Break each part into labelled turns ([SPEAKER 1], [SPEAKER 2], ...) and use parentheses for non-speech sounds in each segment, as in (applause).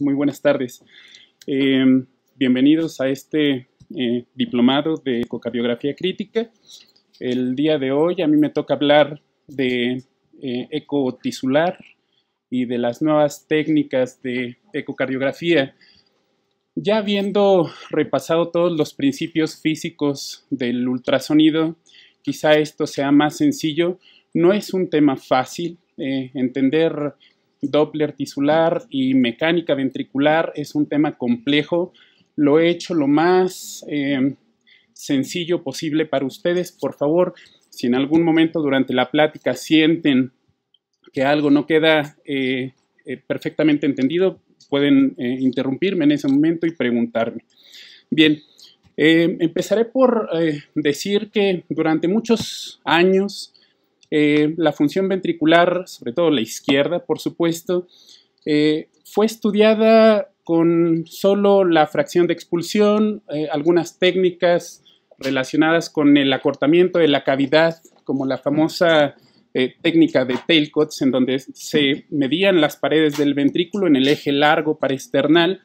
[SPEAKER 1] Muy buenas tardes. Em, bienvenidos a este eh, diplomado de ecocardiografía crítica. El día de hoy a mí me toca hablar de eh, ecotisular y de las nuevas técnicas de ecocardiografía. Ya habiendo repasado todos los principios físicos del ultrasonido, quizá esto sea más sencillo. No es un tema fácil, eh, entender Doppler tisular y mecánica ventricular es un tema complejo. Lo he hecho lo más em, sencillo posible para ustedes. Por favor, si en algún momento durante la plática sienten que algo no queda eh, eh, perfectamente entendido, pueden eh, interrumpirme en ese momento y preguntarme. Bien, empezaré por decir que durante muchos años eh, la función ventricular, sobre todo la izquierda, por supuesto, eh, fue estudiada con solo la fracción de expulsión, eh, algunas técnicas relacionadas con el acortamiento de la cavidad, como la famosa técnica de tailcots, en donde se medían las paredes del ventrículo en el eje largo para external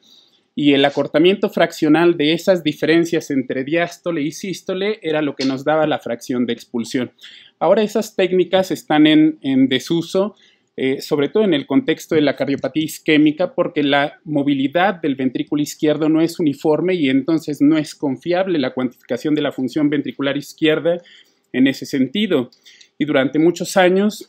[SPEAKER 1] y el acortamiento fraccional de esas diferencias entre diástole y sístole era lo que nos daba la fracción de expulsión. Ahora esas técnicas están en, desuso, eh, sobre todo en el contexto de la cardiopatía isquémica, porque la movilidad del ventrículo izquierdo no es uniforme y entonces no es confiable la cuantificación de la función ventricular izquierda en ese sentido. Y durante muchos años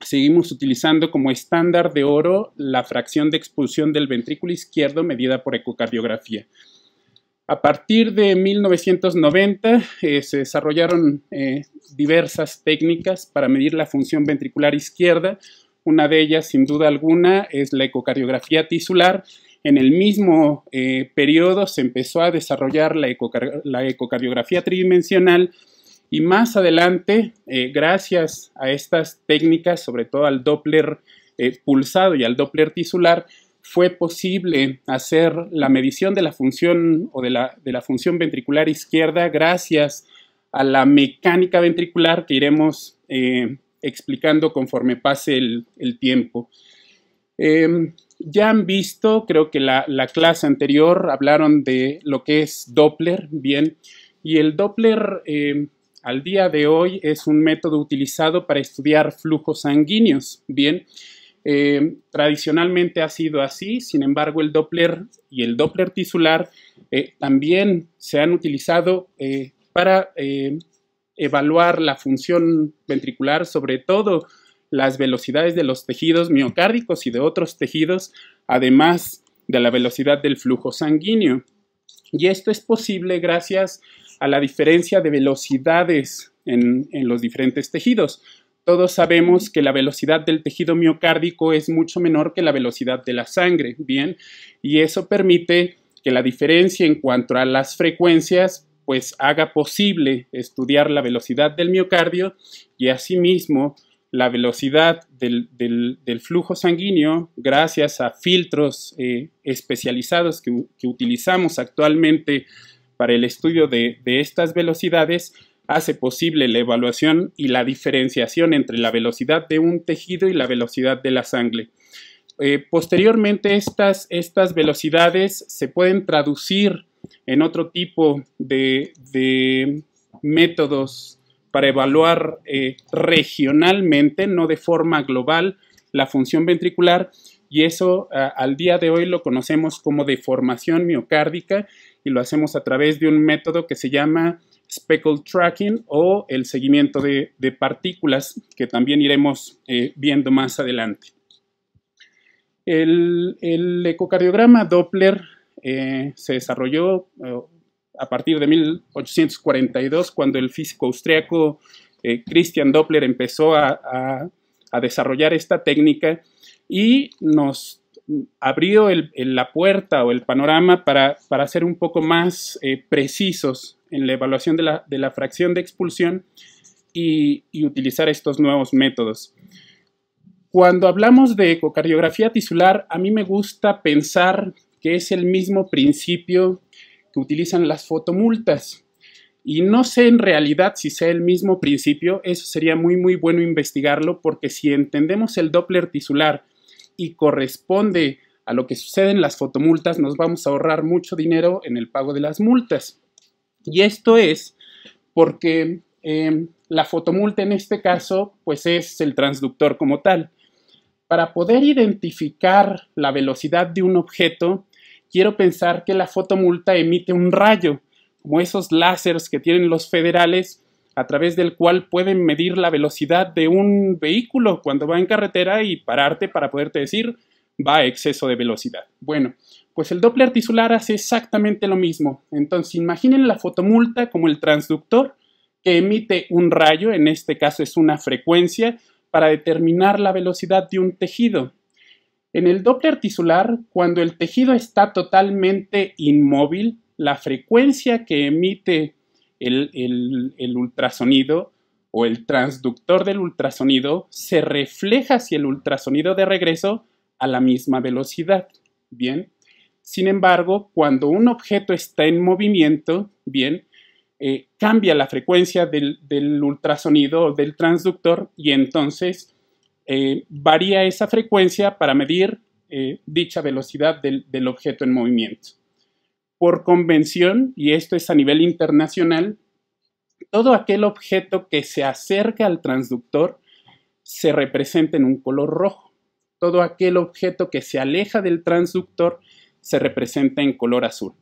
[SPEAKER 1] seguimos utilizando como estándar de oro la fracción de expulsión del ventrículo izquierdo medida por ecocardiografía. A partir de 1990 eh, se desarrollaron eh, diversas técnicas para medir la función ventricular izquierda. Una de ellas, sin duda alguna, es la ecocardiografía tisular. En el mismo eh, periodo se empezó a desarrollar la ecocardiografía tridimensional, y más adelante, eh, gracias a estas técnicas, sobre todo al Doppler eh, pulsado y al Doppler tisular, fue posible hacer la medición de la función o de la, función ventricular izquierda gracias a la mecánica ventricular que iremos eh, explicando conforme pase el, tiempo. Em, ya han visto, creo que la, clase anterior hablaron de lo que es Doppler, bien, y el Doppler em, al día de hoy es un método utilizado para estudiar flujos sanguíneos. Bien, eh, tradicionalmente ha sido así, sin embargo el Doppler y el Doppler tisular eh, también se han utilizado eh, para evaluar la función ventricular, sobre todo las velocidades de los tejidos miocárdicos y de otros tejidos, además de la velocidad del flujo sanguíneo. Y esto es posible gracias a la diferencia de velocidades en, los diferentes tejidos. Todos sabemos que la velocidad del tejido miocárdico es mucho menor que la velocidad de la sangre, ¿bien? Y eso permite que la diferencia en cuanto a las frecuencias pues haga posible estudiar la velocidad del miocardio y asimismo la velocidad del, flujo sanguíneo gracias a filtros eh, especializados que utilizamos actualmente para el estudio de, estas velocidades hace posible la evaluación y la diferenciación entre la velocidad de un tejido y la velocidad de la sangre. Eh, posteriormente, estas, estas, velocidades se pueden traducir en otro tipo de, métodos para evaluar eh, regionalmente, no de forma global, la función ventricular y eso al día de hoy lo conocemos como deformación miocárdica y lo hacemos a través de un método que se llama speckle tracking o el seguimiento de, partículas que también iremos eh, viendo más adelante. El, ecocardiograma Doppler eh, se desarrolló eh, a partir de 1842 cuando el físico austriaco Christian Doppler empezó a, a desarrollar esta técnica y nos abrió la puerta o el panorama para, para ser un poco más eh, precisos en la evaluación de la, fracción de expulsión y, y, utilizar estos nuevos métodos. Cuando hablamos de ecocardiografía tisular, a mí me gusta pensar que es el mismo principio que utilizan las fotomultas. Y no sé en realidad si sea el mismo principio, eso sería muy muy bueno investigarlo porque si entendemos el Doppler tisular y corresponde a lo que sucede en las fotomultas, nos vamos a ahorrar mucho dinero en el pago de las multas. Y esto es porque em, la fotomulta en este caso, pues es el transductor como tal. Para poder identificar la velocidad de un objeto, quiero pensar que la fotomulta emite un rayo, como esos láseres que tienen los federales a través del cual pueden medir la velocidad de un vehículo cuando va en carretera y pararte para poderte decir va a exceso de velocidad. Bueno, pues el Doppler articular hace exactamente lo mismo. Entonces imaginen la fotomulta como el transductor que emite un rayo, en este caso es una frecuencia, para determinar la velocidad de un tejido. En el Doppler articular, cuando el tejido está totalmente inmóvil, la frecuencia que emite el, ultrasonido o el transductor del ultrasonido se refleja hacia el ultrasonido de regreso a la misma velocidad. Bien. Sin embargo, cuando un objeto está en movimiento, bien, eh, cambia la frecuencia del, ultrasonido o del transductor y entonces eh, varía esa frecuencia para medir eh, dicha velocidad del objeto en movimiento por convención, y esto es a nivel internacional, todo aquel objeto que se acerca al transductor se representa en un color rojo. Todo aquel objeto que se aleja del transductor se representa en color azul.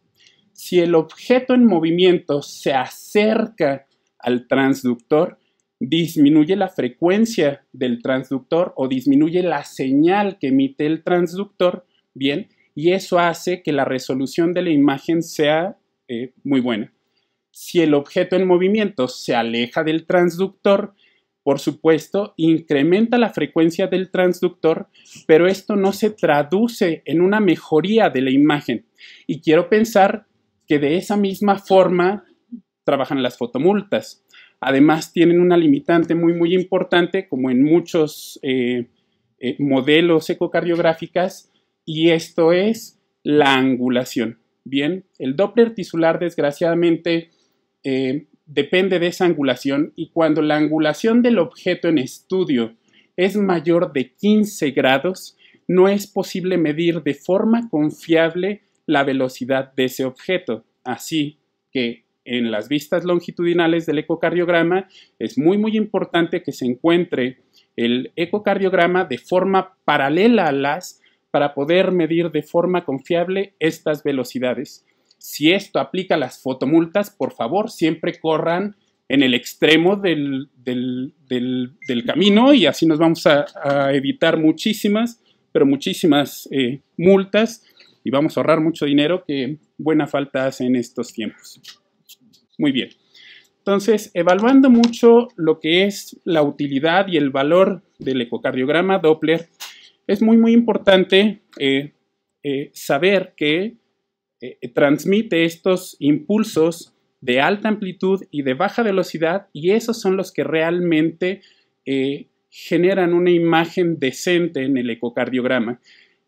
[SPEAKER 1] Si el objeto en movimiento se acerca al transductor, disminuye la frecuencia del transductor o disminuye la señal que emite el transductor, bien, y eso hace que la resolución de la imagen sea eh, muy buena. Si el objeto en movimiento se aleja del transductor, por supuesto, incrementa la frecuencia del transductor, pero esto no se traduce en una mejoría de la imagen. Y quiero pensar que de esa misma forma trabajan las fotomultas. Además, tienen una limitante muy, muy importante, como en muchos eh, eh, modelos ecocardiográficas, y esto es la angulación. Bien, el Doppler tisular desgraciadamente eh, depende de esa angulación y cuando la angulación del objeto en estudio es mayor de 15 grados, no es posible medir de forma confiable la velocidad de ese objeto. Así que en las vistas longitudinales del ecocardiograma es muy muy importante que se encuentre el ecocardiograma de forma paralela a las para poder medir de forma confiable estas velocidades. Si esto aplica a las fotomultas, por favor, siempre corran en el extremo del, camino y así nos vamos a, evitar muchísimas, pero muchísimas eh, multas y vamos a ahorrar mucho dinero que buena falta hace en estos tiempos. Muy bien. Entonces, evaluando mucho lo que es la utilidad y el valor del ecocardiograma Doppler es muy, muy importante eh, eh, saber que eh, transmite estos impulsos de alta amplitud y de baja velocidad y esos son los que realmente generan una imagen decente en el ecocardiograma.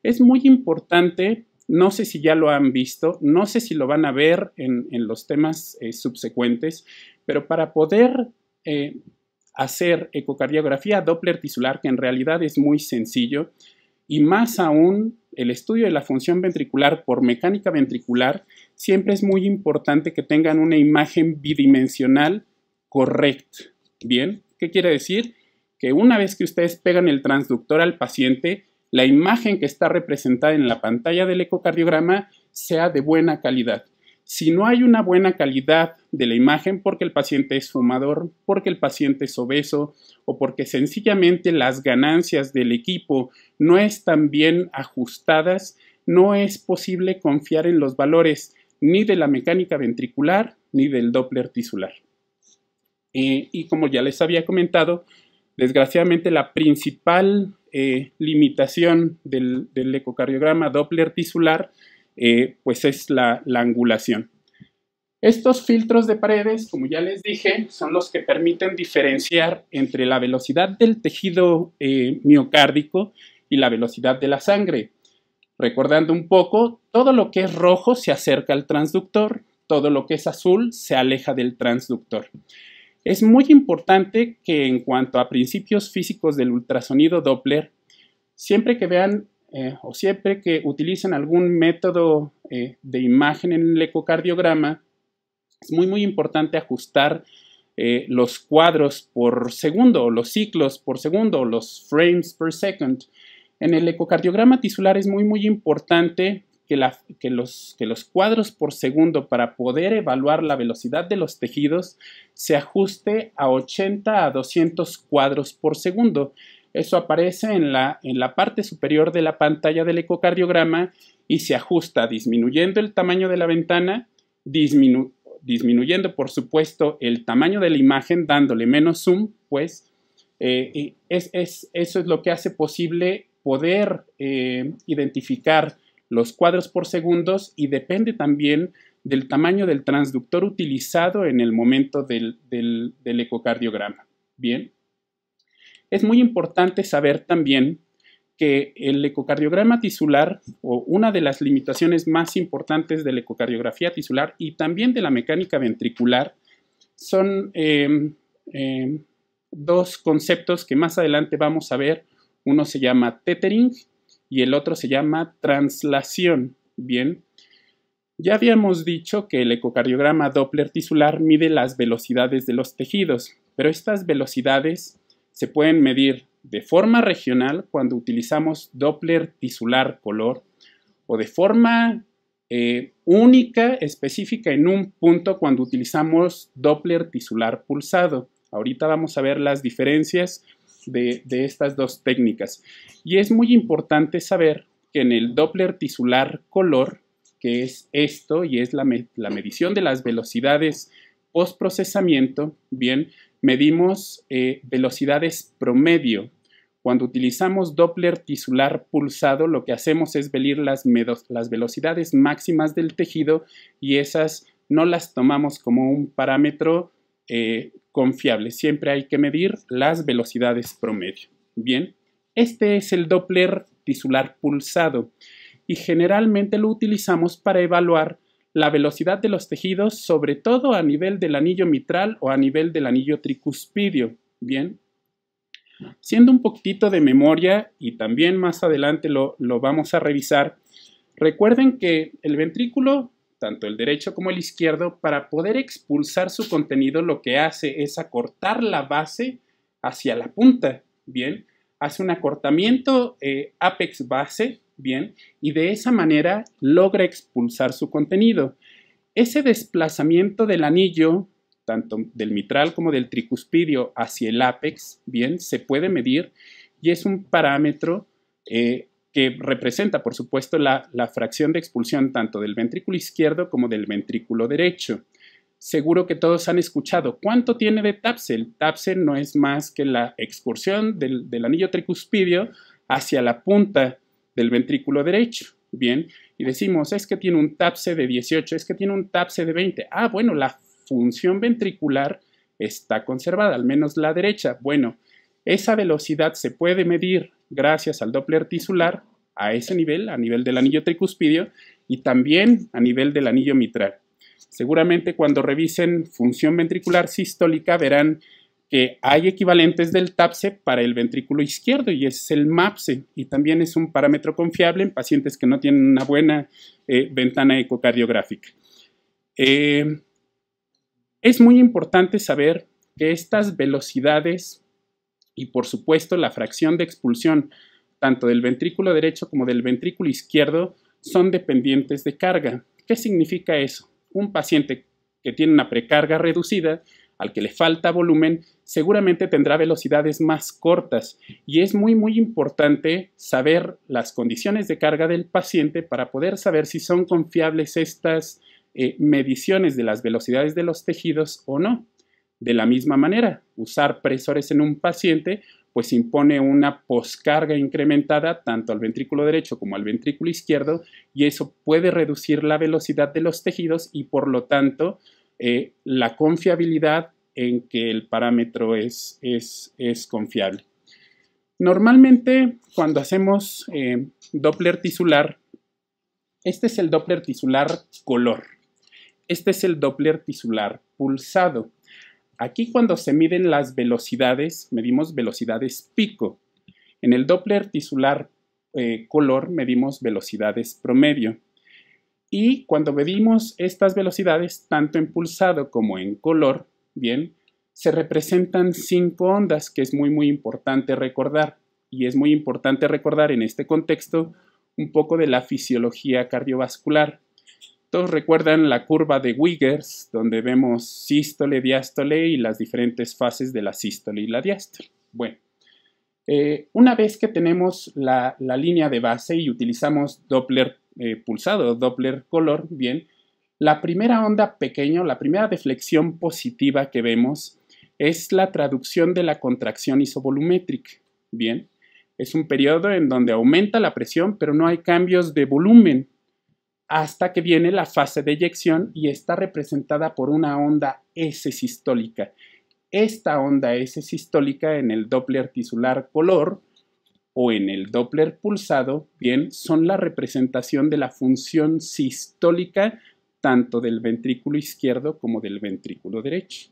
[SPEAKER 1] Es muy importante, no sé si ya lo han visto, no sé si lo van a ver en los temas subsecuentes, pero para poder hacer ecocardiografía Doppler tisular, que en realidad es muy sencillo, y más aún el estudio de la función ventricular por mecánica ventricular, siempre es muy importante que tengan una imagen bidimensional correcta. ¿Bien? ¿Qué quiere decir? Que una vez que ustedes pegan el transductor al paciente, la imagen que está representada en la pantalla del ecocardiograma sea de buena calidad. Si no hay una buena calidad de la imagen porque el paciente es fumador, porque el paciente es obeso o porque sencillamente las ganancias del equipo no están bien ajustadas, no es posible confiar en los valores ni de la mecánica ventricular ni del Doppler tisular. Eh, y como ya les había comentado, desgraciadamente la principal eh, limitación del, ecocardiograma Doppler tisular eh, pues es la angulación. Estos filtros de paredes, como ya les dije, son los que permiten diferenciar entre la velocidad del tejido eh, miocárdico y la velocidad de la sangre. Recordando un poco, todo lo que es rojo se acerca al transductor, todo lo que es azul se aleja del transductor. Es muy importante que en cuanto a principios físicos del ultrasonido Doppler, siempre que vean eh, o siempre que utilicen algún método eh, de imagen en el ecocardiograma, es muy, muy importante ajustar eh, los cuadros por segundo, los ciclos por segundo, los frames per second. En el ecocardiograma tisular es muy, muy importante que, que, los, que los cuadros por segundo para poder evaluar la velocidad de los tejidos se ajuste a 80 a 200 cuadros por segundo. Eso aparece en la, en la parte superior de la pantalla del ecocardiograma y se ajusta disminuyendo el tamaño de la ventana, disminuyendo disminuyendo, por supuesto, el tamaño de la imagen, dándole menos zoom, pues eh, eso es lo que hace posible poder eh, identificar los cuadros por segundos y depende también del tamaño del transductor utilizado en el momento del, del ecocardiograma. Bien. Es muy importante saber también que el ecocardiograma tisular, o una de las limitaciones más importantes de la ecocardiografía tisular y también de la mecánica ventricular, son em, em, dos conceptos que más adelante vamos a ver. Uno se llama tethering y el otro se llama translación. Bien, ya habíamos dicho que el ecocardiograma Doppler tisular mide las velocidades de los tejidos, pero estas velocidades se pueden medir de forma regional cuando utilizamos Doppler tisular color o de forma eh, única, específica en un punto cuando utilizamos Doppler tisular pulsado. Ahorita vamos a ver las diferencias de, estas dos técnicas. Y es muy importante saber que en el Doppler tisular color, que es esto y es la, la medición de las velocidades post-procesamiento, bien, medimos eh, velocidades promedio. Cuando utilizamos Doppler tisular pulsado, lo que hacemos es medir las, velocidades máximas del tejido y esas no las tomamos como un parámetro eh, confiable. Siempre hay que medir las velocidades promedio. Bien, este es el Doppler tisular pulsado y generalmente lo utilizamos para evaluar la velocidad de los tejidos, sobre todo a nivel del anillo mitral o a nivel del anillo tricuspidio. Bien. Siendo un poquito de memoria, y también más adelante lo, vamos a revisar, recuerden que el ventrículo, tanto el derecho como el izquierdo, para poder expulsar su contenido lo que hace es acortar la base hacia la punta. Bien, hace un acortamiento eh, apex base Bien, y de esa manera logra expulsar su contenido. Ese desplazamiento del anillo, tanto del mitral como del tricuspidio, hacia el ápex, bien, se puede medir y es un parámetro eh, que representa, por supuesto, la, fracción de expulsión tanto del ventrículo izquierdo como del ventrículo derecho seguro que todos han escuchado. ¿Cuánto tiene de El TAPSE no es más que la excursión del, del anillo tricuspidio hacia la punta del ventrículo derecho. Bien, y decimos, es que tiene un TAPSE de 18, es que tiene un TAPSE de 20. Ah, bueno, la función ventricular está conservada, al menos la derecha. Bueno, esa velocidad se puede medir gracias al Doppler tisular a ese nivel, a nivel del anillo tricuspidio y también a nivel del anillo mitral. Seguramente cuando revisen función ventricular sistólica verán que hay equivalentes del TAPSE para el ventrículo izquierdo y es el MAPSE y también es un parámetro confiable en pacientes que no tienen una buena eh, ventana ecocardiográfica. Eh, es muy importante saber que estas velocidades y por supuesto la fracción de expulsión tanto del ventrículo derecho como del ventrículo izquierdo son dependientes de carga. ¿Qué significa eso? Un paciente que tiene una precarga reducida al que le falta volumen, seguramente tendrá velocidades más cortas y es muy muy importante saber las condiciones de carga del paciente para poder saber si son confiables estas eh, mediciones de las velocidades de los tejidos o no. De la misma manera, usar presores en un paciente pues impone una poscarga incrementada tanto al ventrículo derecho como al ventrículo izquierdo y eso puede reducir la velocidad de los tejidos y por lo tanto eh, la confiabilidad en que el parámetro es, es, confiable. Normalmente cuando hacemos eh, Doppler tisular, este es el Doppler tisular color, este es el Doppler tisular pulsado. Aquí cuando se miden las velocidades, medimos velocidades pico. En el Doppler tisular eh, color medimos velocidades promedio. Y cuando medimos estas velocidades, tanto en pulsado como en color, bien, se representan cinco ondas, que es muy muy importante recordar. Y es muy importante recordar en este contexto un poco de la fisiología cardiovascular. Todos recuerdan la curva de Wiggers, donde vemos sístole, diástole y las diferentes fases de la sístole y la diástole. Bueno, eh, una vez que tenemos la, la línea de base y utilizamos Doppler eh, pulsado, Doppler color, bien, la primera onda pequeño, la primera deflexión positiva que vemos es la traducción de la contracción isovolumétrica, bien. Es un periodo en donde aumenta la presión, pero no hay cambios de volumen, hasta que viene la fase de eyección y está representada por una onda S sistólica. Esta onda S sistólica en el Doppler tisular color o en el Doppler pulsado, bien, son la representación de la función sistólica tanto del ventrículo izquierdo como del ventrículo derecho.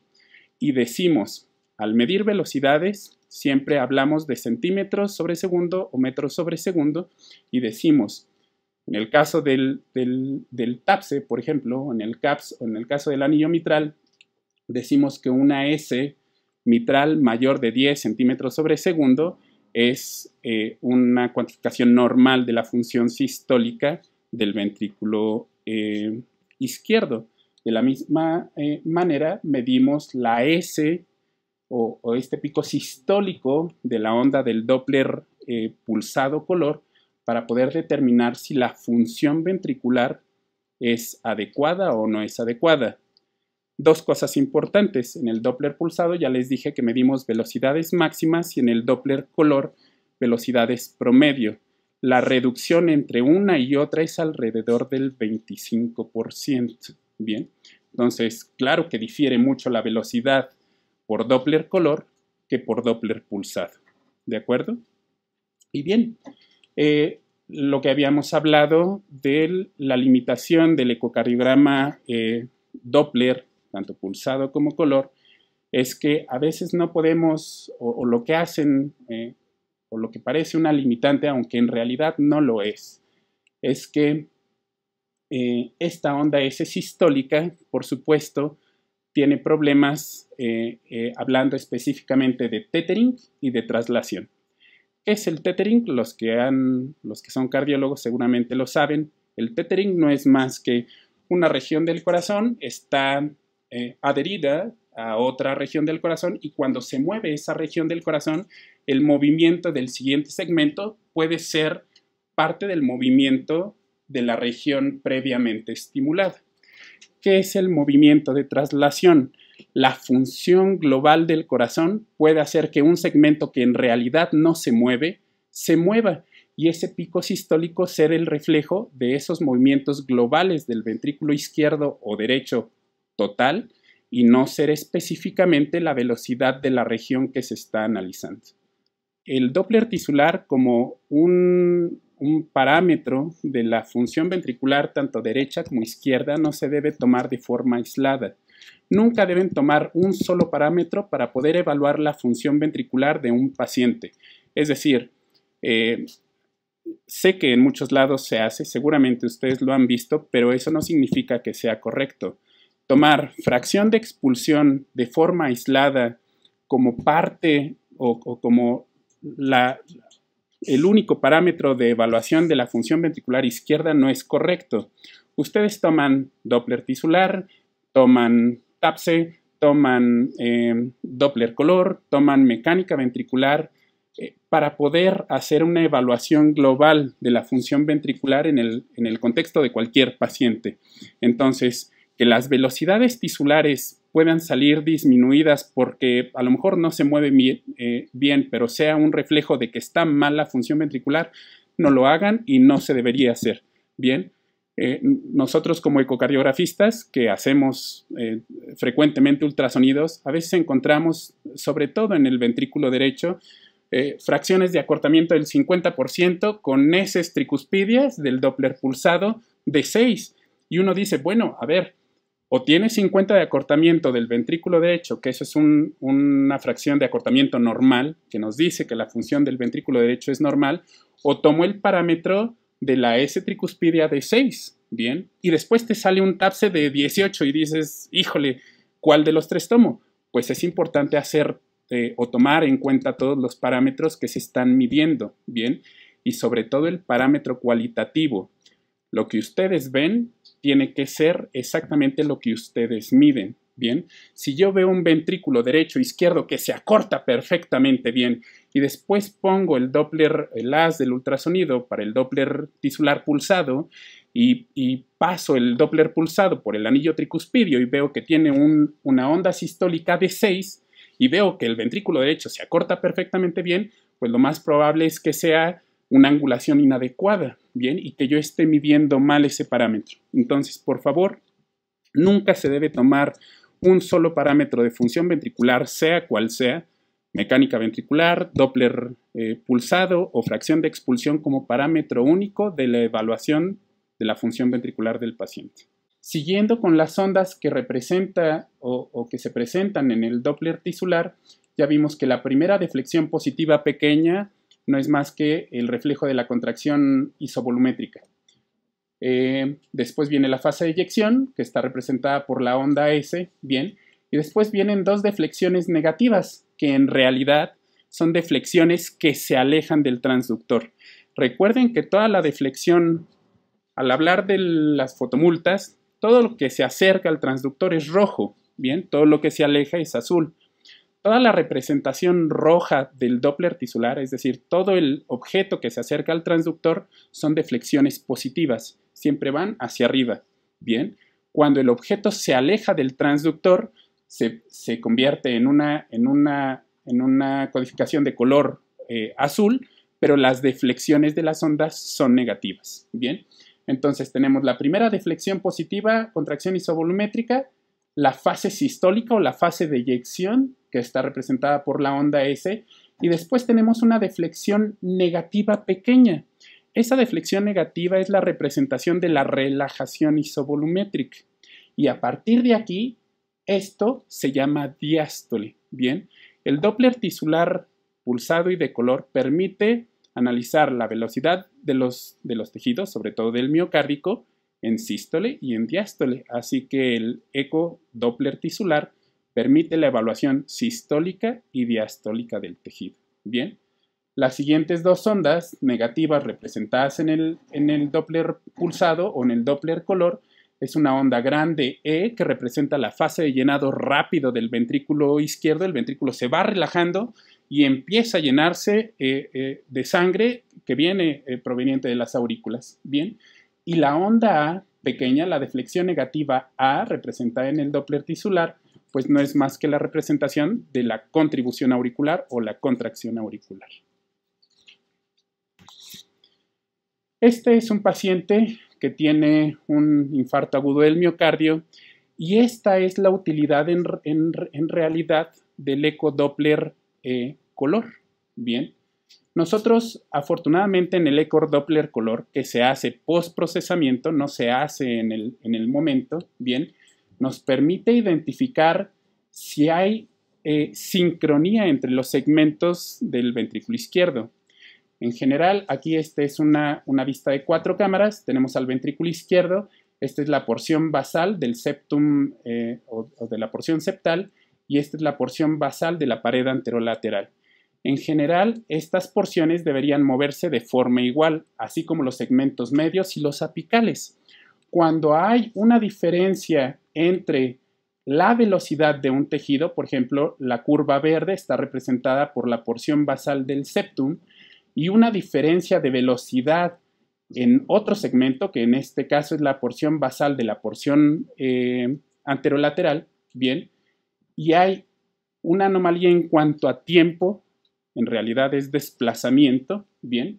[SPEAKER 1] Y decimos, al medir velocidades, siempre hablamos de centímetros sobre segundo o metros sobre segundo, y decimos, en el caso del, del, del TAPSE, por ejemplo, en el CAPS o en el caso del anillo mitral, decimos que una S mitral mayor de 10 centímetros sobre segundo es eh, una cuantificación normal de la función sistólica del ventrículo eh, izquierdo. De la misma eh, manera, medimos la S o, este pico sistólico de la onda del Doppler pulsado color para poder determinar si la función ventricular es adecuada o no es adecuada dos cosas importantes. En el Doppler pulsado ya les dije que medimos velocidades máximas y en el Doppler color velocidades promedio. La reducción entre una y otra es alrededor del 25%. Bien, entonces claro que difiere mucho la velocidad por Doppler color que por Doppler pulsado. ¿De acuerdo? Y bien, eh, lo que habíamos hablado de la limitación del ecocardiograma eh, Doppler tanto pulsado como color, es que a veces no podemos, o, lo que hacen, eh, o lo que parece una limitante, aunque en realidad no lo es, es que eh, esta onda S sistólica, por supuesto, tiene problemas eh, hablando específicamente de tethering y de traslación. ¿Qué es el tethering? Los que, han, los que son cardiólogos seguramente lo saben. El tethering no es más que una región del corazón está eh, adherida a otra región del corazón y cuando se mueve esa región del corazón, el movimiento del siguiente segmento puede ser parte del movimiento de la región previamente estimulada. ¿Qué es el movimiento de traslación? La función global del corazón puede hacer que un segmento que en realidad no se mueve, se mueva y ese pico sistólico ser el reflejo de esos movimientos globales del ventrículo izquierdo o derecho total y no ser específicamente la velocidad de la región que se está analizando. El Doppler tisular como un, parámetro de la función ventricular tanto derecha como izquierda no se debe tomar de forma aislada. Nunca deben tomar un solo parámetro para poder evaluar la función ventricular de un paciente. Es decir, eh, sé que en muchos lados se hace, seguramente ustedes lo han visto, pero eso no significa que sea correcto tomar fracción de expulsión de forma aislada como parte o, como el único parámetro de evaluación de la función ventricular izquierda no es correcto. Ustedes toman Doppler tisular, toman TAPSE, toman eh, Doppler color, toman mecánica ventricular eh, para poder hacer una evaluación global de la función ventricular en el, en el contexto de cualquier paciente. Entonces, que las velocidades tisulares puedan salir disminuidas porque a lo mejor no se mueve eh, bien, pero sea un reflejo de que está mal la función ventricular, no lo hagan y no se debería hacer. Bien, eh, nosotros como ecocardiografistas que hacemos eh, frecuentemente ultrasonidos, a veces encontramos, sobre todo en el ventrículo derecho, fracciones de acortamiento del 50% con heces tricuspidias del Doppler pulsado de 6. Y uno dice, bueno, a ver, o tiene 50 de acortamiento del ventrículo derecho, que eso es una fracción de acortamiento normal, que nos dice que la función del ventrículo derecho es normal, o tomo el parámetro de la S tricuspidia de 6, ¿bien? Y después te sale un TAPSE de 18 y dices, híjole, ¿cuál de los tres tomo? Pues es importante hacer eh, o tomar en cuenta todos los parámetros que se están midiendo, ¿bien? Y sobre todo el parámetro cualitativo. Lo que ustedes ven tiene que ser exactamente lo que ustedes miden. Bien, si yo veo un ventrículo derecho izquierdo que se acorta perfectamente bien y después pongo el Doppler, el haz del ultrasonido para el Doppler tisular pulsado y, paso el Doppler pulsado por el anillo tricuspidio y veo que tiene una onda sistólica de 6 y veo que el ventrículo derecho se acorta perfectamente bien, pues lo más probable es que sea una angulación inadecuada, ¿bien? Y que yo esté midiendo mal ese parámetro. Entonces, por favor, nunca se debe tomar un solo parámetro de función ventricular, sea cual sea, mecánica ventricular, Doppler eh, pulsado o fracción de expulsión como parámetro único de la evaluación de la función ventricular del paciente. Siguiendo con las ondas que representa o que se presentan en el Doppler tisular, ya vimos que la primera deflexión positiva pequeña no es más que el reflejo de la contracción isovolumétrica. Eh, después viene la fase de eyección, que está representada por la onda S, bien, y después vienen dos deflexiones negativas, que en realidad son deflexiones que se alejan del transductor. Recuerden que toda la deflexión, al hablar de las fotomultas, todo lo que se acerca al transductor es rojo, bien, todo lo que se aleja es azul toda la representación roja del Doppler tisular, es decir, todo el objeto que se acerca al transductor, son deflexiones positivas, siempre van hacia arriba. Bien, cuando el objeto se aleja del transductor, se, convierte en una, en, una, en una, codificación de color eh, azul, pero las deflexiones de las ondas son negativas. Bien, entonces tenemos la primera deflexión positiva, contracción isovolumétrica, la fase sistólica o la fase de eyección, que está representada por la onda S, y después tenemos una deflexión negativa pequeña. Esa deflexión negativa es la representación de la relajación isovolumétrica. Y a partir de aquí, esto se llama diástole. Bien, el Doppler tisular pulsado y de color permite analizar la velocidad de los, de los tejidos, sobre todo del miocárdico, en sístole y en diástole, así que el eco Doppler tisular permite la evaluación sistólica y diastólica del tejido. Bien, las siguientes dos ondas negativas representadas en el, Doppler pulsado o en el Doppler color es una onda grande E que representa la fase de llenado rápido del ventrículo izquierdo. El ventrículo se va relajando y empieza a llenarse eh, eh, de sangre que viene eh, proveniente de las aurículas. Bien, y la onda A pequeña, la deflexión negativa A representada en el Doppler tisular, pues no es más que la representación de la contribución auricular o la contracción auricular. Este es un paciente que tiene un infarto agudo del miocardio y esta es la utilidad en, realidad del eco Doppler eh, color. Bien, nosotros, afortunadamente, en el Ecor Doppler color, que se hace post procesamiento, no se hace en el, momento, bien, nos permite identificar si hay eh, sincronía entre los segmentos del ventrículo izquierdo. En general, aquí esta es una, vista de cuatro cámaras. Tenemos al ventrículo izquierdo, esta es la porción basal del septum eh, o de la porción septal, y esta es la porción basal de la pared anterolateral. En general, estas porciones deberían moverse de forma igual, así como los segmentos medios y los apicales. Cuando hay una diferencia entre la velocidad de un tejido, por ejemplo, la curva verde está representada por la porción basal del septum, y una diferencia de velocidad en otro segmento, que en este caso es la porción basal de la porción eh, anterolateral, bien, y hay una anomalía en cuanto a tiempo en realidad es desplazamiento, bien.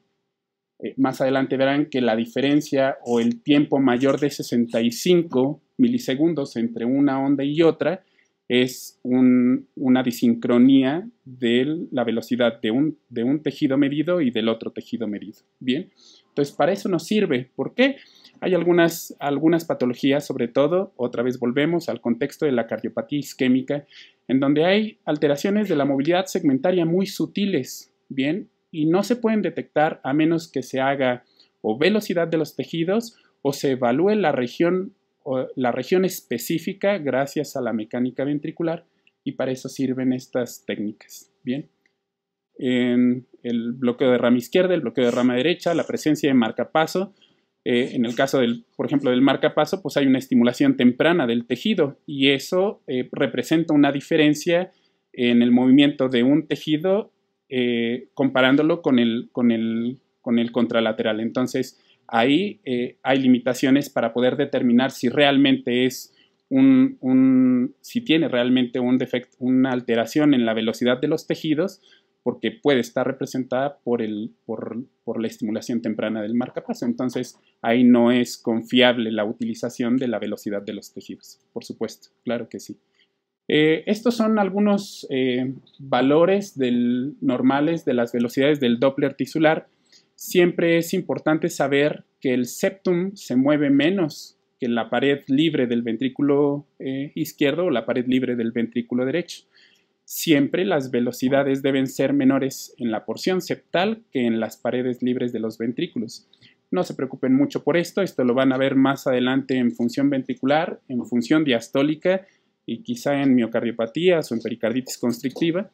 [SPEAKER 1] Eh, más adelante verán que la diferencia o el tiempo mayor de 65 milisegundos entre una onda y otra es una disincronía de la velocidad de un, tejido medido y del otro tejido medido. Bien, entonces para eso nos sirve. ¿Por qué? Hay algunas, algunas patologías, sobre todo, otra vez volvemos al contexto de la cardiopatía isquémica, en donde hay alteraciones de la movilidad segmentaria muy sutiles, ¿bien? Y no se pueden detectar a menos que se haga o velocidad de los tejidos o se evalúe la región, o la región específica gracias a la mecánica ventricular y para eso sirven estas técnicas, ¿bien? En el bloqueo de rama izquierda, el bloqueo de rama derecha, la presencia de marcapaso, eh, en el caso, del, por ejemplo, del marcapaso, pues hay una estimulación temprana del tejido y eso eh, representa una diferencia en el movimiento de un tejido eh, comparándolo con el, con, con el, contralateral. Entonces, ahí hay limitaciones para poder determinar si realmente es un, si tiene realmente un defecto, una alteración en la velocidad de los tejidos, porque puede estar representada por, el, por, la estimulación temprana del marcapaso. Entonces, ahí no es confiable la utilización de la velocidad de los tejidos, por supuesto, claro que sí. Eh, estos son algunos eh, valores del, normales de las velocidades del Doppler tisular. Siempre es importante saber que el septum se mueve menos que la pared libre del ventrículo eh, izquierdo o la pared libre del ventrículo derecho. Siempre las velocidades deben ser menores en la porción septal que en las paredes libres de los ventrículos. No se preocupen mucho por esto, esto lo van a ver más adelante en función ventricular, en función diastólica y quizá en miocardiopatías o en pericarditis constrictiva.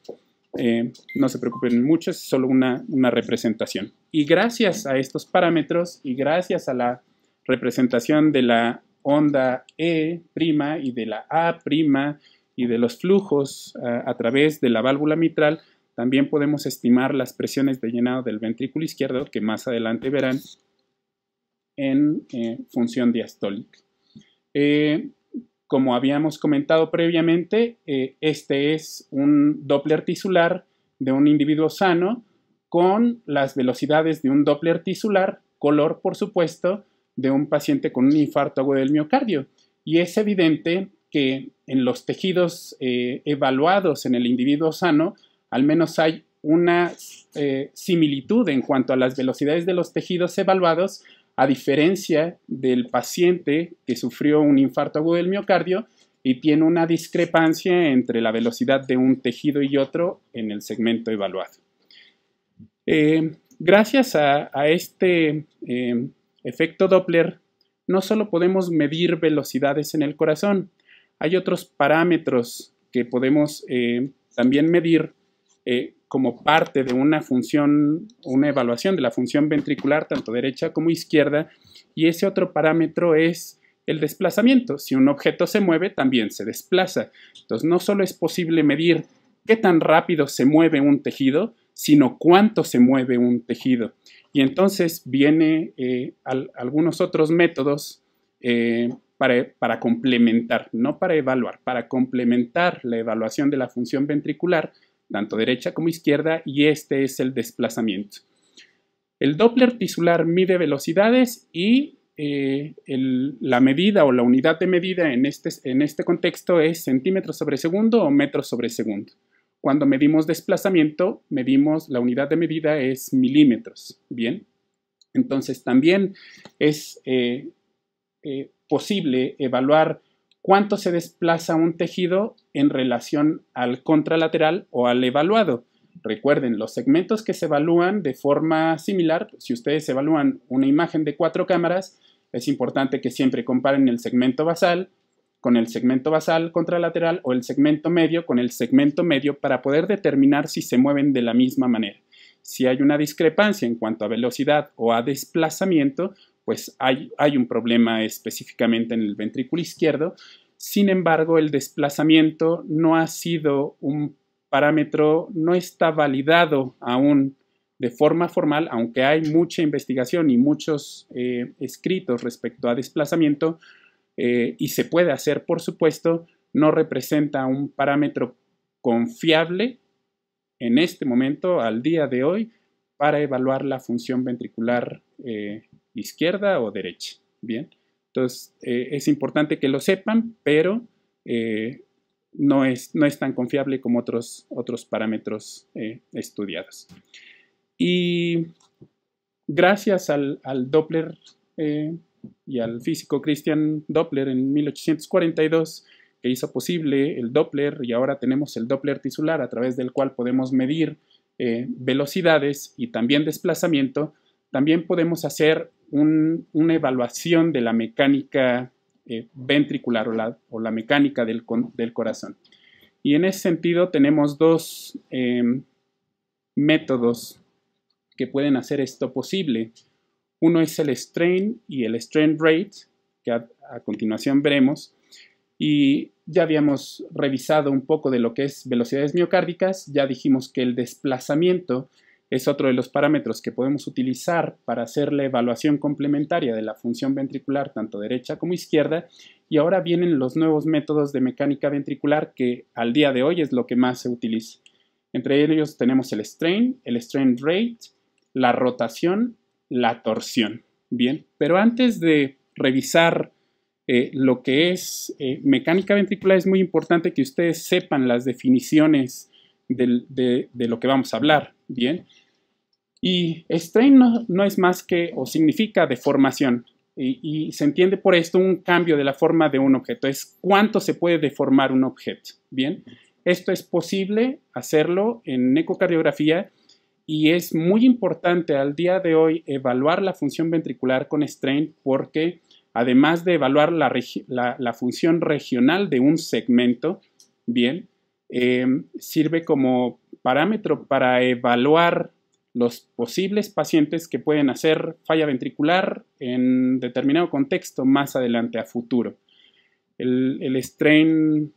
[SPEAKER 1] Eh, no se preocupen mucho, es solo una representación. Y gracias a estos parámetros y gracias a la representación de la onda E' y de la A' y de los flujos eh, a, través de la válvula mitral, también podemos estimar las presiones de llenado del ventrículo izquierdo, que más adelante verán, en eh, función diastólica. Eh, como habíamos comentado previamente, este es un Doppler tisular de un individuo sano con las velocidades de un Doppler tisular, color por supuesto, de un paciente con un infarto agudo del miocardio. Y es evidente que en los tejidos eh, evaluados en el individuo sano, al menos hay una eh, similitud en cuanto a las velocidades de los tejidos evaluados, a diferencia del paciente que sufrió un infarto agudo del miocardio y tiene una discrepancia entre la velocidad de un tejido y otro en el segmento evaluado. Eh, gracias a, este efecto Doppler, no solo podemos medir velocidades en el corazón, hay otros parámetros que podemos eh, también medir eh, como parte de una función, una evaluación de la función ventricular, tanto derecha como izquierda, y ese otro parámetro es el desplazamiento. Si un objeto se mueve, también se desplaza. Entonces, no solo es posible medir qué tan rápido se mueve un tejido, sino cuánto se mueve un tejido. Y entonces viene eh, algunos otros métodos eh, para, complementar, no para evaluar, para complementar la evaluación de la función ventricular, tanto derecha como izquierda, y este es el desplazamiento. El Doppler tisular mide velocidades y eh, la medida o la unidad de medida en este, en este contexto es centímetros sobre segundo o metros sobre segundo. Cuando medimos desplazamiento, medimos, la unidad de medida es milímetros, ¿bien? Entonces también es eh, eh, posible evaluar cuánto se desplaza un tejido en relación al contralateral o al evaluado. Recuerden, los segmentos que se evalúan de forma similar, si ustedes evalúan una imagen de cuatro cámaras, es importante que siempre comparen el segmento basal, con el segmento basal contralateral o el segmento medio con el segmento medio para poder determinar si se mueven de la misma manera. Si hay una discrepancia en cuanto a velocidad o a desplazamiento, pues hay, hay un problema específicamente en el ventrículo izquierdo. Sin embargo, el desplazamiento no ha sido un parámetro, no está validado aún de forma formal, aunque hay mucha investigación y muchos eh, escritos respecto a desplazamiento, eh, y se puede hacer, por supuesto, no representa un parámetro confiable en este momento, al día de hoy, para evaluar la función ventricular eh, izquierda o derecha. Bien, entonces eh, es importante que lo sepan, pero no es, no, es, tan confiable como otros, otros parámetros estudiados. Y gracias al, al Doppler y al físico Christian Doppler en 1842, que hizo posible el Doppler y ahora tenemos el Doppler tisular a través del cual podemos medir eh, velocidades y también desplazamiento, también podemos hacer una evaluación de la mecánica eh, ventricular o la, mecánica del, corazón. Y en ese sentido tenemos dos eh, métodos que pueden hacer esto posible. Uno es el strain y el strain rate, que a, continuación veremos. Y ya habíamos revisado un poco de lo que es velocidades miocárdicas, ya dijimos que el desplazamiento es otro de los parámetros que podemos utilizar para hacer la evaluación complementaria de la función ventricular tanto derecha como izquierda y ahora vienen los nuevos métodos de mecánica ventricular que al día de hoy es lo que más se utiliza. Entre ellos tenemos el strain, el strain rate, la rotación la torsión. Bien, pero antes de revisar eh, lo que es eh, mecánica ventricular, es muy importante que ustedes sepan las definiciones de, lo que vamos a hablar. Bien, y strain no, es más que o significa deformación. Y, y, se entiende por esto un cambio de la forma de un objeto. Es cuánto se puede deformar un objeto. Bien, esto es posible hacerlo en ecocardiografía y es muy importante al día de hoy evaluar la función ventricular con strain porque además de evaluar la, función regional de un segmento, bien, em, sirve como parámetro para evaluar los posibles pacientes que pueden hacer falla ventricular en determinado contexto más adelante a futuro el, el strain,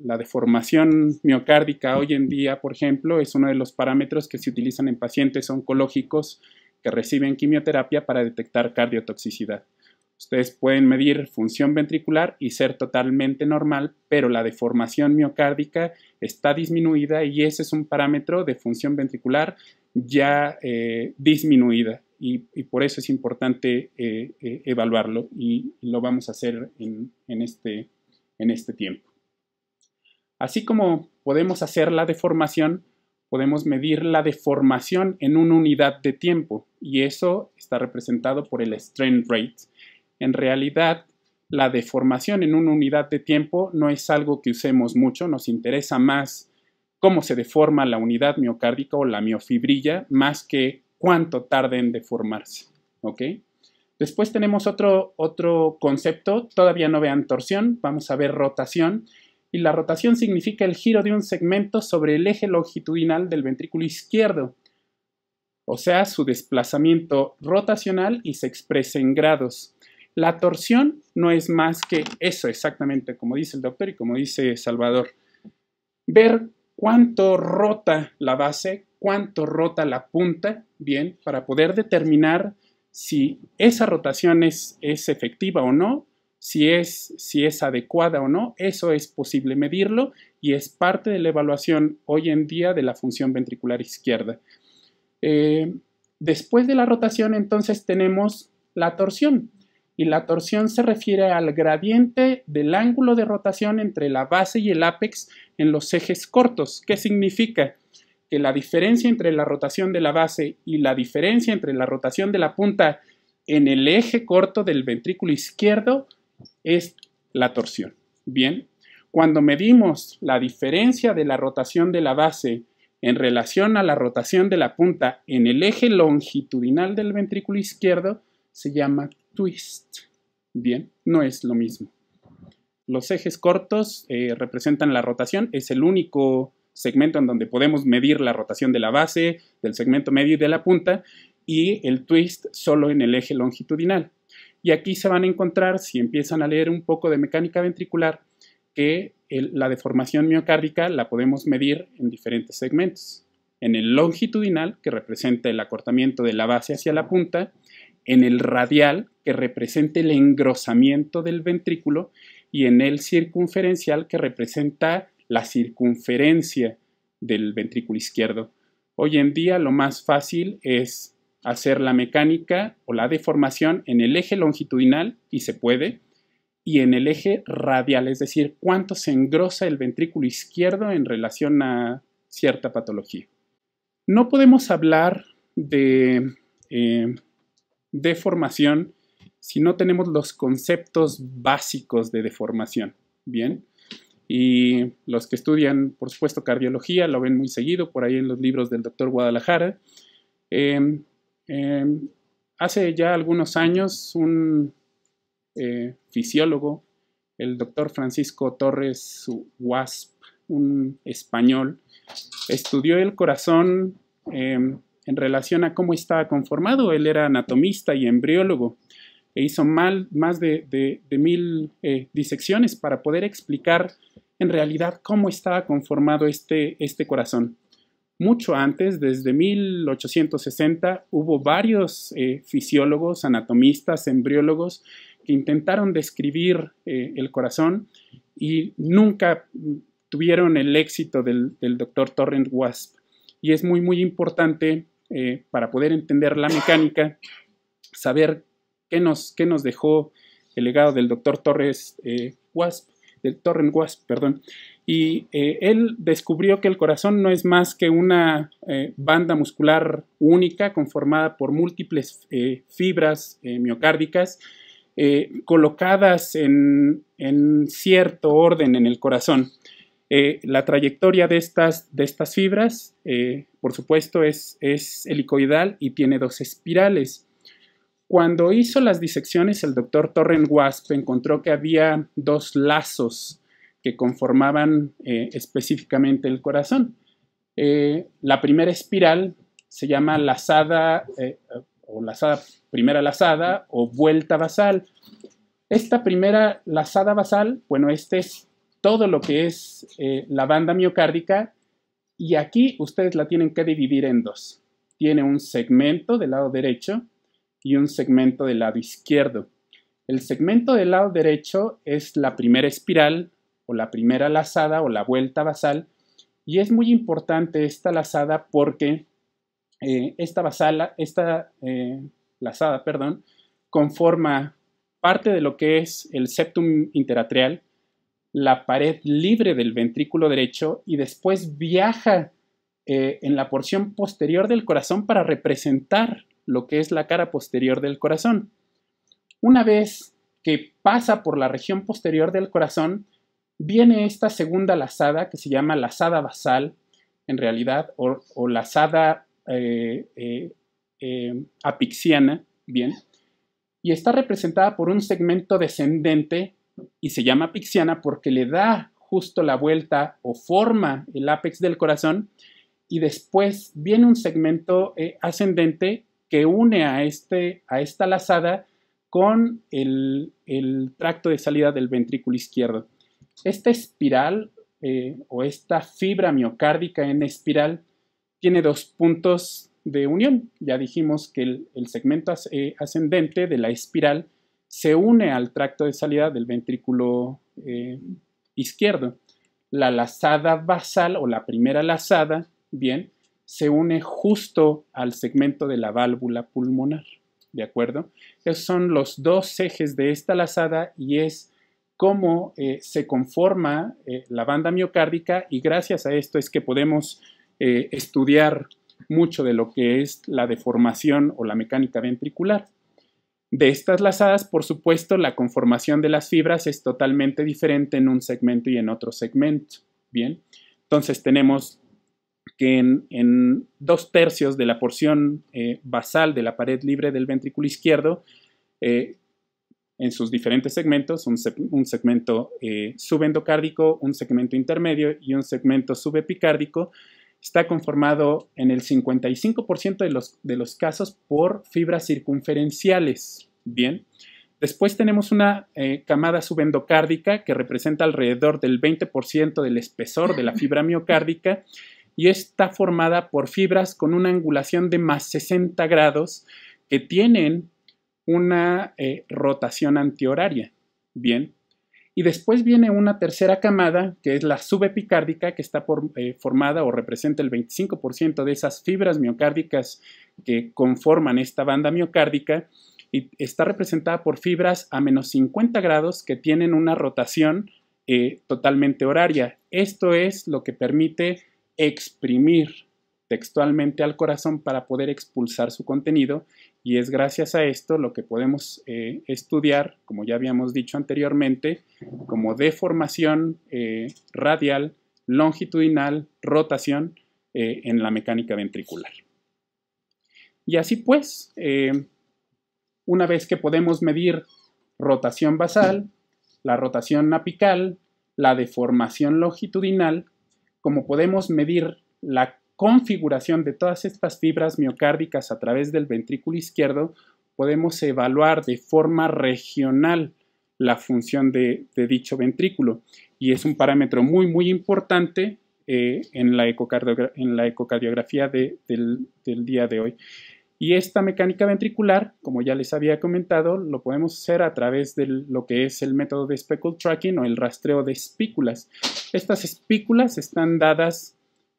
[SPEAKER 1] la deformación miocárdica hoy en día, por ejemplo, es uno de los parámetros que se utilizan en pacientes oncológicos que reciben quimioterapia para detectar cardiotoxicidad. Ustedes pueden medir función ventricular y ser totalmente normal, pero la deformación miocárdica está disminuida y ese es un parámetro de función ventricular ya eh, disminuida y, por eso es importante eh, eh, evaluarlo y, lo vamos a hacer en, este, en este tiempo. Así como podemos hacer la deformación, podemos medir la deformación en una unidad de tiempo y eso está representado por el strain rate. En realidad, la deformación en una unidad de tiempo no es algo que usemos mucho, nos interesa más cómo se deforma la unidad miocárdica o la miofibrilla más que cuánto tarden en deformarse. ¿ok? Después tenemos otro, otro concepto, todavía no vean torsión, vamos a ver rotación. Y la rotación significa el giro de un segmento sobre el eje longitudinal del ventrículo izquierdo, o sea, su desplazamiento rotacional y se expresa en grados. La torsión no es más que eso, exactamente como dice el doctor y como dice Salvador. Ver cuánto rota la base cuánto rota la punta, bien, para poder determinar si esa rotación es, es efectiva o no, si es, si es adecuada o no, eso es posible medirlo y es parte de la evaluación hoy en día de la función ventricular izquierda. Eh, después de la rotación entonces tenemos la torsión y la torsión se refiere al gradiente del ángulo de rotación entre la base y el ápex en los ejes cortos. ¿Qué significa? que la diferencia entre la rotación de la base y la diferencia entre la rotación de la punta en el eje corto del ventrículo izquierdo es la torsión. Bien, cuando medimos la diferencia de la rotación de la base en relación a la rotación de la punta en el eje longitudinal del ventrículo izquierdo, se llama twist. Bien, no es lo mismo. Los ejes cortos eh, representan la rotación, es el único segmento en donde podemos medir la rotación de la base, del segmento medio y de la punta, y el twist solo en el eje longitudinal. Y aquí se van a encontrar, si empiezan a leer un poco de mecánica ventricular, que la deformación miocárdica la podemos medir en diferentes segmentos. En el longitudinal, que representa el acortamiento de la base hacia la punta, en el radial, que representa el engrosamiento del ventrículo, y en el circunferencial, que representa la circunferencia del ventrículo izquierdo. Hoy en día lo más fácil es hacer la mecánica o la deformación en el eje longitudinal, y se puede, y en el eje radial, es decir, cuánto se engrosa el ventrículo izquierdo en relación a cierta patología. No podemos hablar de eh, deformación si no tenemos los conceptos básicos de deformación. Bien, y los que estudian, por supuesto, cardiología, lo ven muy seguido por ahí en los libros del doctor Guadalajara. Em, em, hace ya algunos años, un eh, fisiólogo, el doctor Francisco Torres Wasp, un español, estudió el corazón em, en relación a cómo estaba conformado. Él era anatomista y embriólogo e hizo mal, más de mil eh, disecciones para poder explicar en realidad cómo estaba conformado este, este corazón. Mucho antes, desde 1860, hubo varios eh, fisiólogos, anatomistas, embriólogos que intentaron describir eh, el corazón y nunca tuvieron el éxito del, doctor Torrent Wasp. Y es muy, muy importante eh, para poder entender la mecánica, saber qué nos, qué nos dejó el legado del doctor Torres Wasp del Torrent Wasp, perdón. Y eh, él descubrió que el corazón no es más que una eh, banda muscular única conformada por múltiples eh, fibras miocárdicas colocadas en, cierto orden en el corazón. la trayectoria de estas, de estas fibras, por supuesto, es, es helicoidal y tiene dos espirales. Cuando hizo las disecciones, el doctor Torren Wasp encontró que había dos lazos que conformaban eh, específicamente el corazón. Eh, la primera espiral se llama lazada eh, o lazada, primera lazada o vuelta basal. Esta primera lazada basal, bueno, este es todo lo que es la banda miocárdica y aquí ustedes la tienen que dividir en dos. Tiene un segmento del lado derecho y un segmento del lado izquierdo. El segmento del lado derecho es la primera espiral o la primera lazada o la vuelta basal y es muy importante esta lazada porque eh, esta, basal esta eh, lazada perdón, conforma parte de lo que es el septum interatrial, la pared libre del ventrículo derecho y después viaja eh, en la porción posterior del corazón para representar lo que es la cara posterior del corazón. Una vez que pasa por la región posterior del corazón, viene esta segunda lazada que se llama lazada basal, en realidad, o, lazada eh, eh, eh, apixiana, bien, y está representada por un segmento descendente y se llama apixiana porque le da justo la vuelta o forma el ápex del corazón y después viene un segmento ascendente que une a, este, a esta lazada con el, tracto de salida del ventrículo izquierdo. Esta espiral eh, o esta fibra miocárdica en espiral tiene dos puntos de unión. Ya dijimos que el, segmento eh, ascendente de la espiral se une al tracto de salida del ventrículo eh, izquierdo. La lazada basal o la primera lazada, bien, se une justo al segmento de la válvula pulmonar. ¿De acuerdo? Esos son los dos ejes de esta lazada y es cómo eh, se conforma eh, la banda miocárdica y gracias a esto es que podemos eh, estudiar mucho de lo que es la deformación o la mecánica ventricular. De estas lazadas, por supuesto, la conformación de las fibras es totalmente diferente en un segmento y en otro segmento. Bien, entonces tenemos que en, dos tercios de la porción eh, basal de la pared libre del ventrículo izquierdo, eh, en sus diferentes segmentos, un, segmento eh, subendocárdico, un segmento intermedio y un segmento subepicárdico, está conformado en el 55% de los, de los casos por fibras circunferenciales. Bien. Después tenemos una camada subendocárdica que representa alrededor del 20% del espesor de la fibra miocárdica y está formada por fibras con una angulación de más 60 grados que tienen una eh, rotación antihoraria. Bien. Y después viene una tercera camada, que es la subepicárdica, que está eh, formada o representa el 25% de esas fibras miocárdicas que conforman esta banda miocárdica, y está representada por fibras a menos 50 grados que tienen una rotación eh, totalmente horaria. Esto es lo que permite exprimir textualmente al corazón para poder expulsar su contenido y es gracias a esto lo que podemos eh, estudiar, como ya habíamos dicho anteriormente, como deformación eh, radial, longitudinal, rotación eh, en la mecánica ventricular. Y así pues, una vez que podemos medir rotación basal, la rotación apical, la deformación longitudinal, como podemos medir la configuración de todas estas fibras miocárdicas a través del ventrículo izquierdo, podemos evaluar de forma regional la función de, dicho ventrículo. Y es un parámetro muy, muy importante eh, en, la ecocardiografía del día de hoy. Y esta mecánica ventricular, como ya les había comentado, lo podemos hacer a través de lo que es el método de speckle tracking o el rastreo de espículas. Estas espículas están dadas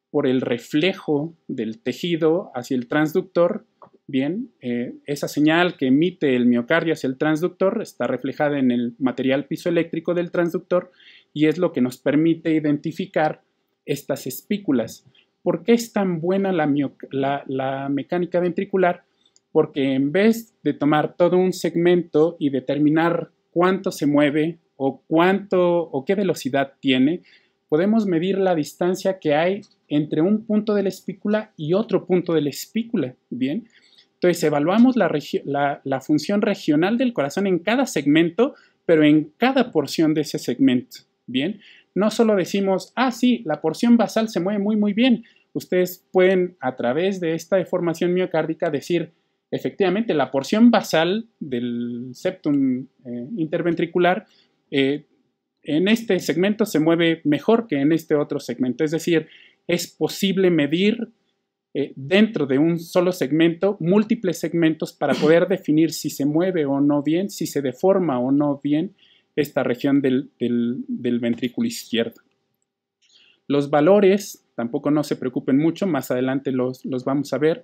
[SPEAKER 1] por el reflejo del tejido hacia el transductor. Bien, eh, esa señal que emite el miocardio hacia el transductor está reflejada en el material pisoeléctrico del transductor y es lo que nos permite identificar estas espículas. ¿Por qué es tan buena la, mecánica ventricular? Porque en vez de tomar todo un segmento y determinar cuánto se mueve o cuánto o qué velocidad tiene, podemos medir la distancia que hay entre un punto de la espícula y otro punto de la espícula, ¿bien? Entonces evaluamos la, la, función regional del corazón en cada segmento, pero en cada porción de ese segmento, ¿bien? No solo decimos, ah, sí, la porción basal se mueve muy, muy bien, ustedes pueden a través de esta deformación miocárdica decir, efectivamente, la porción basal del septum eh, interventricular eh, en este segmento se mueve mejor que en este otro segmento. Es decir, es posible medir eh, dentro de un solo segmento múltiples segmentos para poder (coughs) definir si se mueve o no bien, si se deforma o no bien esta región del ventrículo izquierdo. Los valores tampoco no se preocupen mucho, más adelante los, vamos a ver.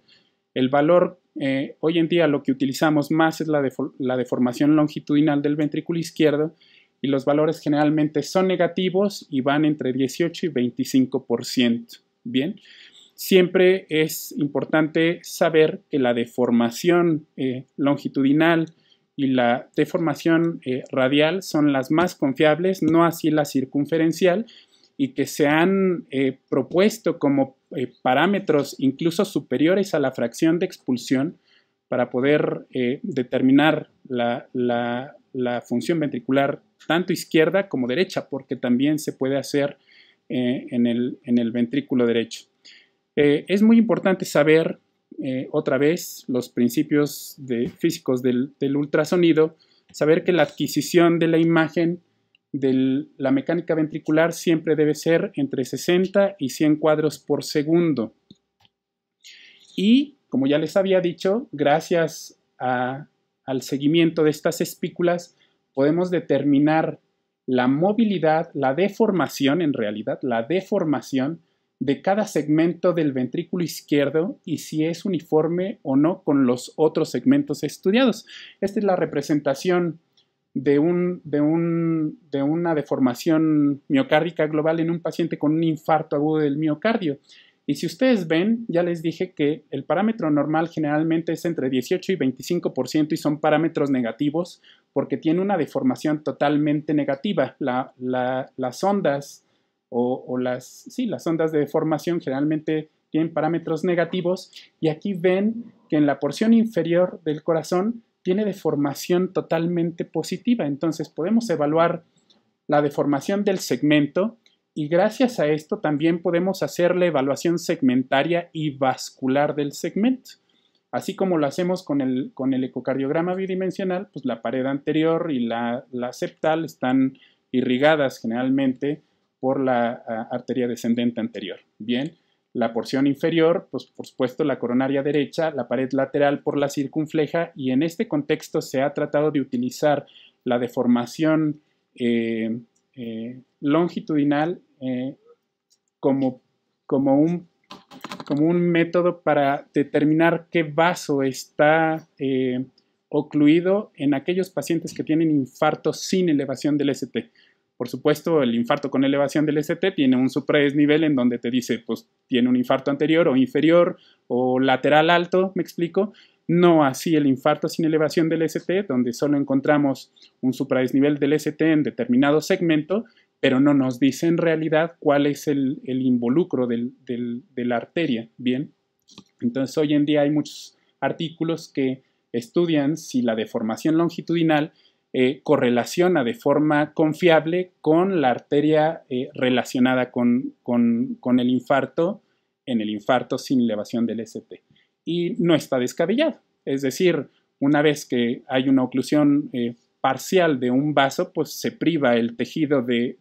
[SPEAKER 1] El valor, eh, hoy en día lo que utilizamos más es la, la deformación longitudinal del ventrículo izquierdo y los valores generalmente son negativos y van entre 18 y 25%. Bien, siempre es importante saber que la deformación eh, longitudinal y la deformación eh, radial son las más confiables, no así la circunferencial y que se han eh, propuesto como eh, parámetros incluso superiores a la fracción de expulsión para poder eh, determinar la, función ventricular tanto izquierda como derecha, porque también se puede hacer en el, ventrículo derecho. es muy importante saber otra vez los principios físicos del ultrasonido, saber que la adquisición de la imagen de la mecánica ventricular siempre debe ser entre 60 y 100 cuadros por segundo. Y, como ya les había dicho, gracias al seguimiento de estas espículas, podemos determinar la movilidad, la deformación en realidad, la deformación de cada segmento del ventrículo izquierdo y si es uniforme o no con los otros segmentos estudiados. Esta es la representación de, un, de, un, de una deformación miocárdica global en un paciente con un infarto agudo del miocardio. Y si ustedes ven, ya les dije que el parámetro normal generalmente es entre 18 y 25% y son parámetros negativos porque tiene una deformación totalmente negativa. las ondas o, o, las, sí, las ondas de deformación generalmente tienen parámetros negativos y aquí ven que en la porción inferior del corazón tiene deformación totalmente positiva. Entonces podemos evaluar la deformación del segmento y gracias a esto también podemos hacer la evaluación segmentaria y vascular del segmento. Así como lo hacemos con el, ecocardiograma bidimensional, pues la pared anterior y la, septal están irrigadas generalmente por la arteria descendente anterior. Bien, la porción inferior, pues por supuesto la coronaria derecha, la pared lateral por la circunfleja y en este contexto se ha tratado de utilizar la deformación eh, eh, longitudinal eh, como, como, un, como, un, método para determinar qué vaso está ocluido en aquellos pacientes que tienen infarto sin elevación del ST. Por supuesto, el infarto con elevación del ST tiene un supraesnivel en donde te dice, pues tiene un infarto anterior o inferior o lateral alto, me explico. No así el infarto sin elevación del ST, donde solo encontramos un supraesnivel del ST en determinado segmento, pero no nos dice en realidad cuál es el, involucro de la arteria. Bien, entonces hoy en día hay muchos artículos que estudian si la deformación longitudinal eh, correlaciona de forma confiable con la arteria eh, relacionada con, el infarto en el infarto sin elevación del ST. Y no está descabellado. Es decir, una vez que hay una oclusión eh, parcial de un vaso, pues se priva el tejido de,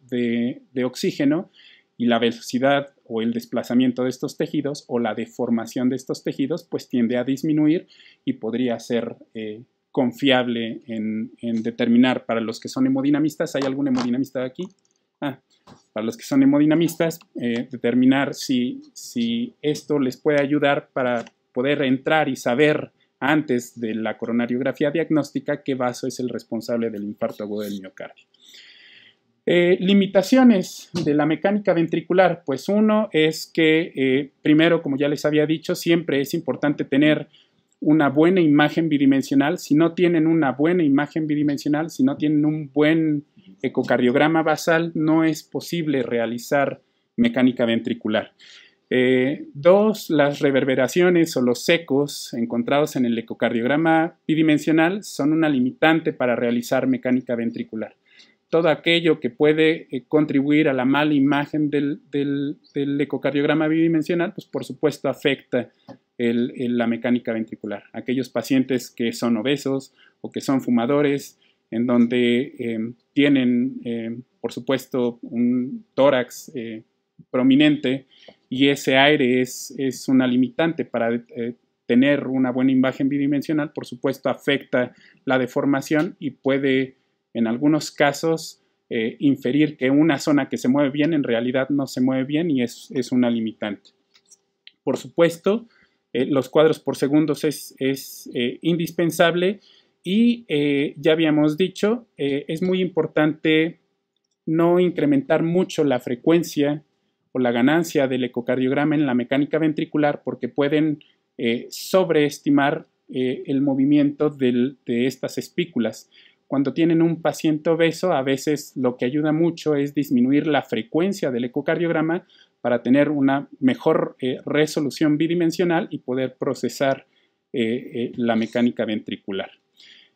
[SPEAKER 1] oxígeno y la velocidad o el desplazamiento de estos tejidos o la deformación de estos tejidos pues tiende a disminuir y podría ser confiable en, determinar para los que son hemodinamistas, ¿hay algún hemodinamista aquí? Ah, para los que son hemodinamistas, eh, determinar si, si esto les puede ayudar para poder entrar y saber antes de la coronariografía diagnóstica qué vaso es el responsable del infarto agudo del miocardio. Eh, limitaciones de la mecánica ventricular, pues uno es que eh, primero, como ya les había dicho, siempre es importante tener una buena imagen bidimensional, si no tienen una buena imagen bidimensional, si no tienen un buen ecocardiograma basal, no es posible realizar mecánica ventricular. Eh, dos, las reverberaciones o los ecos encontrados en el ecocardiograma bidimensional son una limitante para realizar mecánica ventricular. Todo aquello que puede eh, contribuir a la mala imagen del, del ecocardiograma bidimensional, pues por supuesto afecta la mecánica ventricular. Aquellos pacientes que son obesos o que son fumadores, en donde eh, tienen, eh, por supuesto, un tórax eh, prominente y ese aire es, es una limitante para tener una buena imagen bidimensional, por supuesto, afecta la deformación y puede, en algunos casos, inferir que una zona que se mueve bien en realidad no se mueve bien y es, es una limitante. Por supuesto, eh, los cuadros por segundos es, eh, indispensable y eh, ya habíamos dicho, es muy importante no incrementar mucho la frecuencia o la ganancia del ecocardiograma en la mecánica ventricular porque pueden sobreestimar el movimiento de estas espículas. Cuando tienen un paciente obeso, a veces lo que ayuda mucho es disminuir la frecuencia del ecocardiograma para tener una mejor eh, resolución bidimensional y poder procesar eh, eh, la mecánica ventricular.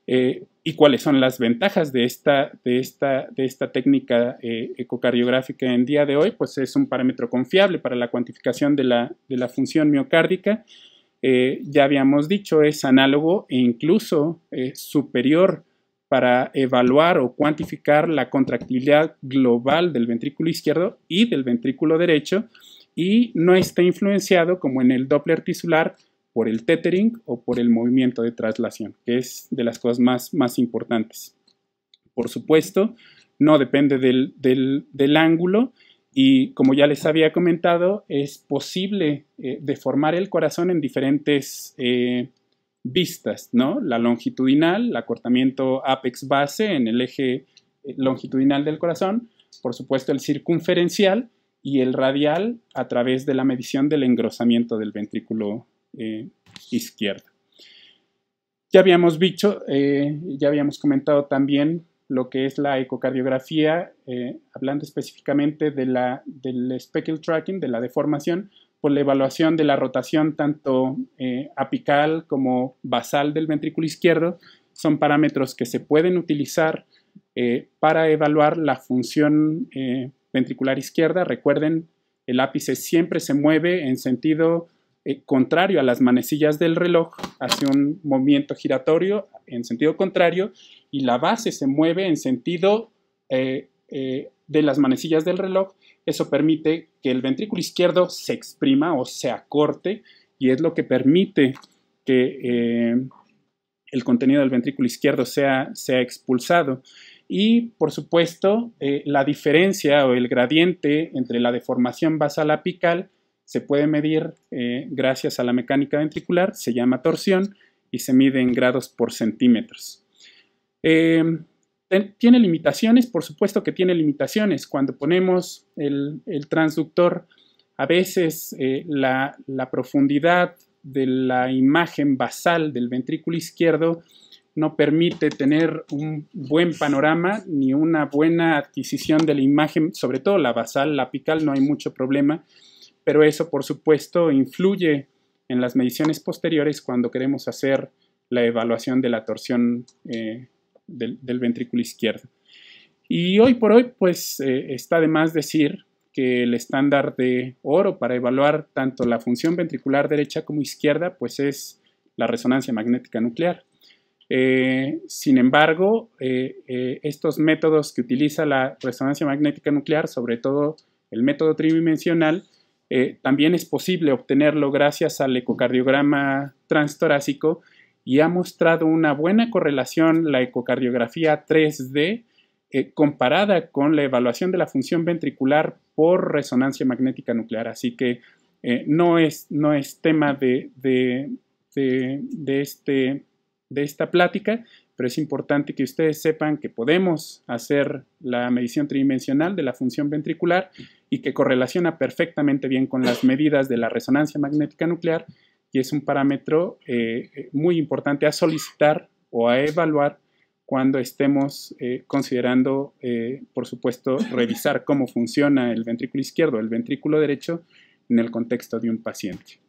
[SPEAKER 1] ¿Y cuáles son las ventajas de esta, de esta, de esta técnica ecocardiográfica en día de hoy? Pues es un parámetro confiable para la cuantificación de la, de la función miocárdica. ya habíamos dicho, es análogo e incluso superior para evaluar o cuantificar la contractilidad global del ventrículo izquierdo y del ventrículo derecho y no está influenciado como en el Doppler tisular por el tethering o por el movimiento de traslación, que es de las cosas más, más importantes. Por supuesto, no depende del, del, ángulo y como ya les había comentado, es posible eh, deformar el corazón en diferentes eh, vistas, ¿no? La longitudinal, el acortamiento apex-base en el eje eh, longitudinal del corazón, por supuesto el circunferencial y el radial a través de la medición del engrosamiento del ventrículo eh, izquierdo. Ya habíamos dicho, eh, ya habíamos comentado también lo que es la ecocardiografía, hablando específicamente de del speckle tracking, de la deformación, por la evaluación de la rotación tanto eh, apical como basal del ventrículo izquierdo, son parámetros que se pueden utilizar eh, para evaluar la función eh, ventricular izquierda. Recuerden, el ápice siempre se mueve en sentido contrario a las manecillas del reloj, hace un movimiento giratorio en sentido contrario y la base se mueve en sentido de las manecillas del reloj eso permite que el ventrículo izquierdo se exprima o se acorte y es lo que permite que eh, el contenido del ventrículo izquierdo sea, expulsado. Y por supuesto, eh, la diferencia o el gradiente entre la deformación basal apical se puede medir eh, gracias a la mecánica ventricular, se llama torsión y se mide en grados por centímetros tiene limitaciones, por supuesto que tiene limitaciones. Cuando ponemos el, transductor, a veces eh, la, profundidad de la imagen basal del ventrículo izquierdo no permite tener un buen panorama ni una buena adquisición de la imagen, sobre todo la basal, la apical, no hay mucho problema, pero eso por supuesto influye en las mediciones posteriores cuando queremos hacer la evaluación de la torsión eh, del, ventrículo izquierdo. Y hoy por hoy, pues eh, está de más decir que el estándar de oro para evaluar tanto la función ventricular derecha como izquierda, pues es la resonancia magnética nuclear. Eh, sin embargo, eh, estos métodos que utiliza la resonancia magnética nuclear, sobre todo el método tridimensional, también es posible obtenerlo gracias al ecocardiograma transtorácico, y ha mostrado una buena correlación la ecocardiografía 3D eh, comparada con la evaluación de la función ventricular por resonancia magnética nuclear. Así que eh, no, es, no, es, tema de, de, este, de esta plática, pero es importante que ustedes sepan que podemos hacer la medición tridimensional de la función ventricular y que correlaciona perfectamente bien con las medidas de la resonancia magnética nuclear y es un parámetro eh, eh, muy importante a solicitar o a evaluar cuando estemos eh, considerando, por supuesto, (laughs) revisar cómo funciona el ventrículo izquierdo o el ventrículo derecho en el contexto de un paciente.